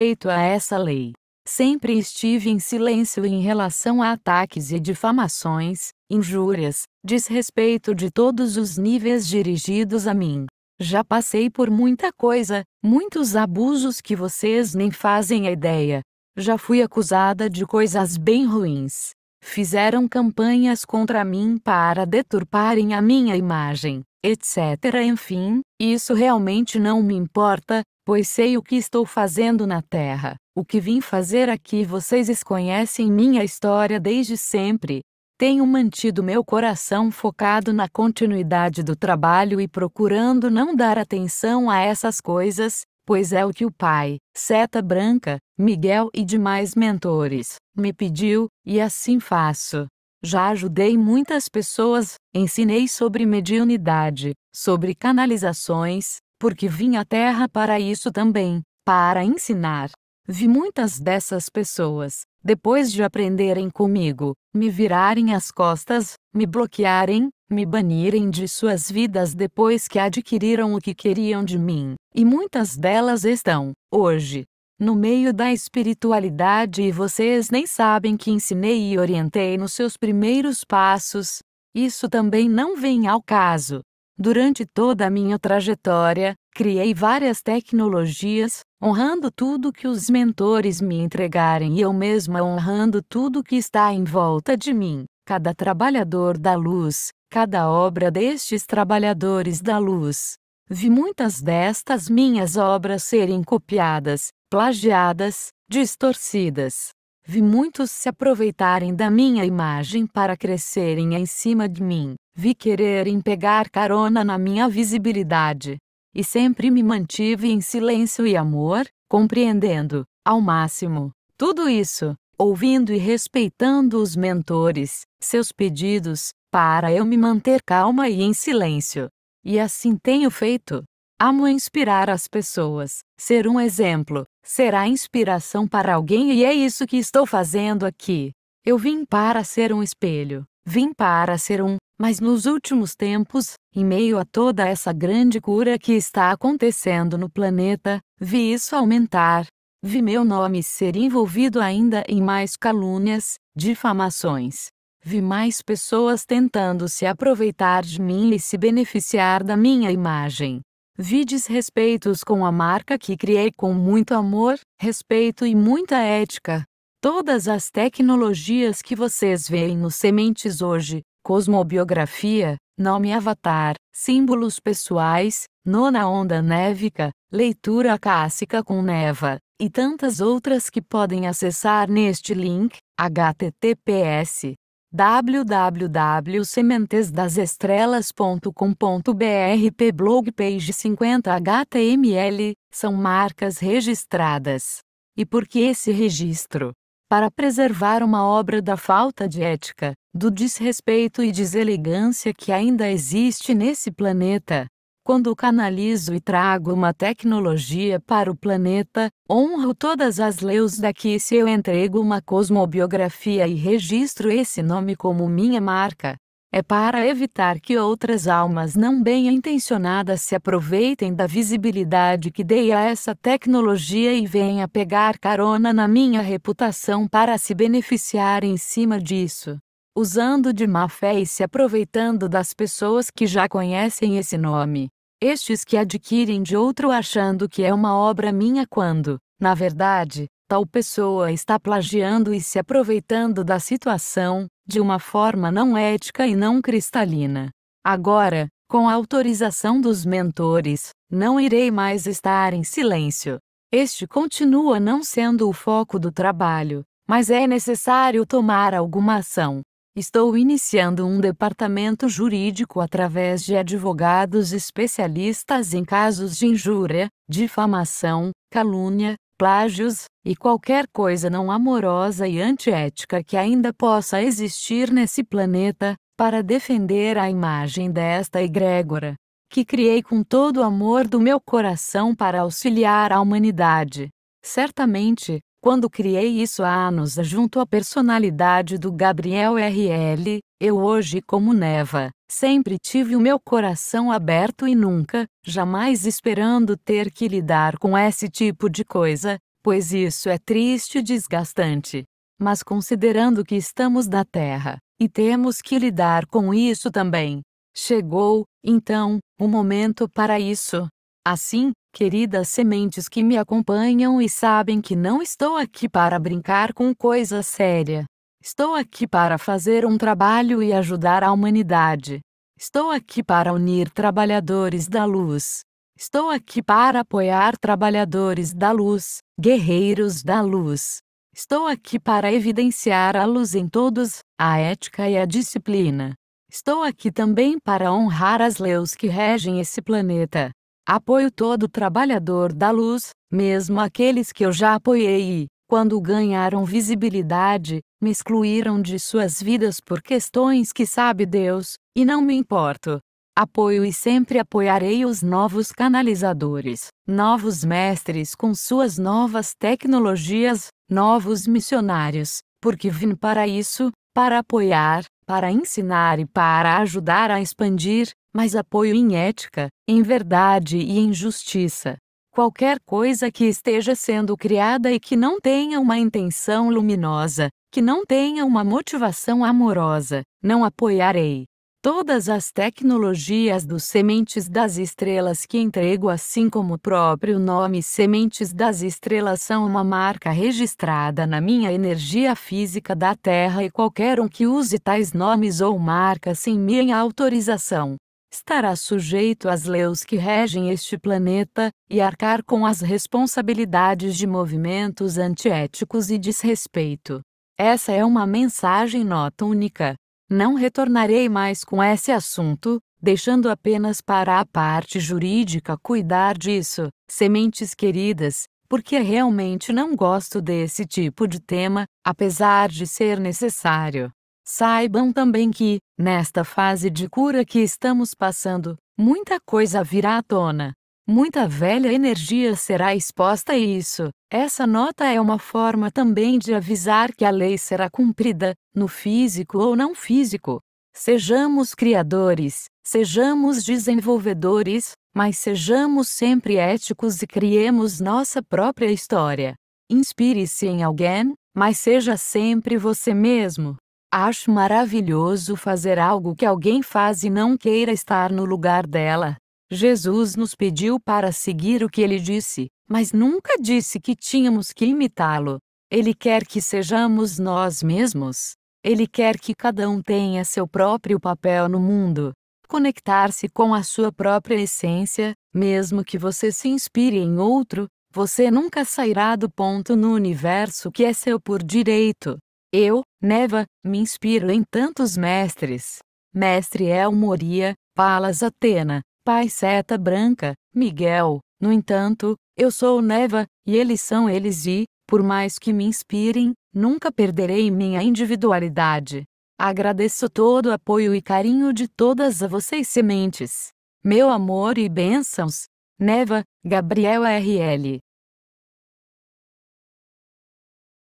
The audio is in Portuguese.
respeito a essa lei. Sempre estive em silêncio em relação a ataques e difamações, injúrias, desrespeito de todos os níveis dirigidos a mim. Já passei por muita coisa, muitos abusos que vocês nem fazem a ideia. Já fui acusada de coisas bem ruins. Fizeram campanhas contra mim para deturparem a minha imagem, etc. Enfim, isso realmente não me importa, pois sei o que estou fazendo na terra. O que vim fazer aqui vocês conhecem minha história desde sempre. Tenho mantido meu coração focado na continuidade do trabalho e procurando não dar atenção a essas coisas, pois é o que o pai, Seta Branca, Miguel e demais mentores me pediu, e assim faço. Já ajudei muitas pessoas, ensinei sobre mediunidade, sobre canalizações, porque vim à Terra para isso também, para ensinar. Vi muitas dessas pessoas, depois de aprenderem comigo, me virarem as costas, me bloquearem, me banirem de suas vidas depois que adquiriram o que queriam de mim, e muitas delas estão, hoje, no meio da espiritualidade e vocês nem sabem que ensinei e orientei nos seus primeiros passos. Isso também não vem ao caso. Durante toda a minha trajetória, criei várias tecnologias, honrando tudo que os mentores me entregarem e eu mesma honrando tudo que está em volta de mim, cada trabalhador da luz, cada obra destes trabalhadores da luz. Vi muitas destas minhas obras serem copiadas, plagiadas, distorcidas, Vi muitos se aproveitarem da minha imagem para crescerem em cima de mim. Vi quererem pegar carona na minha visibilidade. E sempre me mantive em silêncio e amor, compreendendo, ao máximo, tudo isso, ouvindo e respeitando os mentores, seus pedidos, para eu me manter calma e em silêncio. E assim tenho feito. Amo inspirar as pessoas, ser um exemplo, será inspiração para alguém e é isso que estou fazendo aqui. Eu vim para ser um espelho, vim para ser um, mas nos últimos tempos, em meio a toda essa grande cura que está acontecendo no planeta, vi isso aumentar. Vi meu nome ser envolvido ainda em mais calúnias, difamações. Vi mais pessoas tentando se aproveitar de mim e se beneficiar da minha imagem. Vides respeitos com a marca que criei com muito amor, respeito e muita ética. Todas as tecnologias que vocês veem nos sementes hoje, cosmobiografia, nome avatar, símbolos pessoais, nona onda névica, leitura cássica com neva, e tantas outras que podem acessar neste link, https www.sementesdasestrelas.com.br blog page 50 html são marcas registradas. E por que esse registro? Para preservar uma obra da falta de ética, do desrespeito e deselegância que ainda existe nesse planeta, quando canalizo e trago uma tecnologia para o planeta, honro todas as leis daqui se eu entrego uma cosmobiografia e registro esse nome como minha marca. É para evitar que outras almas não bem intencionadas se aproveitem da visibilidade que dei a essa tecnologia e venham pegar carona na minha reputação para se beneficiar em cima disso usando de má fé e se aproveitando das pessoas que já conhecem esse nome. Estes que adquirem de outro achando que é uma obra minha quando, na verdade, tal pessoa está plagiando e se aproveitando da situação, de uma forma não ética e não cristalina. Agora, com a autorização dos mentores, não irei mais estar em silêncio. Este continua não sendo o foco do trabalho, mas é necessário tomar alguma ação. Estou iniciando um departamento jurídico através de advogados especialistas em casos de injúria, difamação, calúnia, plágios e qualquer coisa não amorosa e antiética que ainda possa existir nesse planeta, para defender a imagem desta egrégora, que criei com todo o amor do meu coração para auxiliar a humanidade. Certamente, quando criei isso há anos junto à personalidade do Gabriel R.L., eu hoje como Neva, sempre tive o meu coração aberto e nunca, jamais esperando ter que lidar com esse tipo de coisa, pois isso é triste e desgastante. Mas considerando que estamos na Terra, e temos que lidar com isso também, chegou, então, o momento para isso. Assim, Queridas sementes que me acompanham e sabem que não estou aqui para brincar com coisa séria. Estou aqui para fazer um trabalho e ajudar a humanidade. Estou aqui para unir trabalhadores da luz. Estou aqui para apoiar trabalhadores da luz, guerreiros da luz. Estou aqui para evidenciar a luz em todos, a ética e a disciplina. Estou aqui também para honrar as leis que regem esse planeta. Apoio todo trabalhador da luz, mesmo aqueles que eu já apoiei e, quando ganharam visibilidade, me excluíram de suas vidas por questões que sabe Deus, e não me importo. Apoio e sempre apoiarei os novos canalizadores, novos mestres com suas novas tecnologias, novos missionários, porque vim para isso, para apoiar, para ensinar e para ajudar a expandir, mas apoio em ética, em verdade e em justiça. Qualquer coisa que esteja sendo criada e que não tenha uma intenção luminosa, que não tenha uma motivação amorosa, não apoiarei. Todas as tecnologias dos Sementes das Estrelas que entrego, assim como o próprio nome Sementes das Estrelas, são uma marca registrada na minha energia física da Terra e qualquer um que use tais nomes ou marcas sem minha autorização, estará sujeito às leis que regem este planeta e arcar com as responsabilidades de movimentos antiéticos e desrespeito. Essa é uma mensagem nota única. Não retornarei mais com esse assunto, deixando apenas para a parte jurídica cuidar disso, sementes queridas, porque realmente não gosto desse tipo de tema, apesar de ser necessário. Saibam também que, nesta fase de cura que estamos passando, muita coisa virá à tona. Muita velha energia será exposta a isso. Essa nota é uma forma também de avisar que a lei será cumprida, no físico ou não físico. Sejamos criadores, sejamos desenvolvedores, mas sejamos sempre éticos e criemos nossa própria história. Inspire-se em alguém, mas seja sempre você mesmo. Acho maravilhoso fazer algo que alguém faz e não queira estar no lugar dela. Jesus nos pediu para seguir o que ele disse, mas nunca disse que tínhamos que imitá-lo. Ele quer que sejamos nós mesmos. Ele quer que cada um tenha seu próprio papel no mundo. Conectar-se com a sua própria essência, mesmo que você se inspire em outro, você nunca sairá do ponto no universo que é seu por direito. Eu, Neva, me inspiro em tantos mestres. Mestre El é Moria, Palas Atena, Pai Seta Branca, Miguel. No entanto, eu sou Neva, e eles são eles e, por mais que me inspirem, nunca perderei minha individualidade. Agradeço todo o apoio e carinho de todas vocês sementes. Meu amor e bênçãos. Neva, Gabriel RL.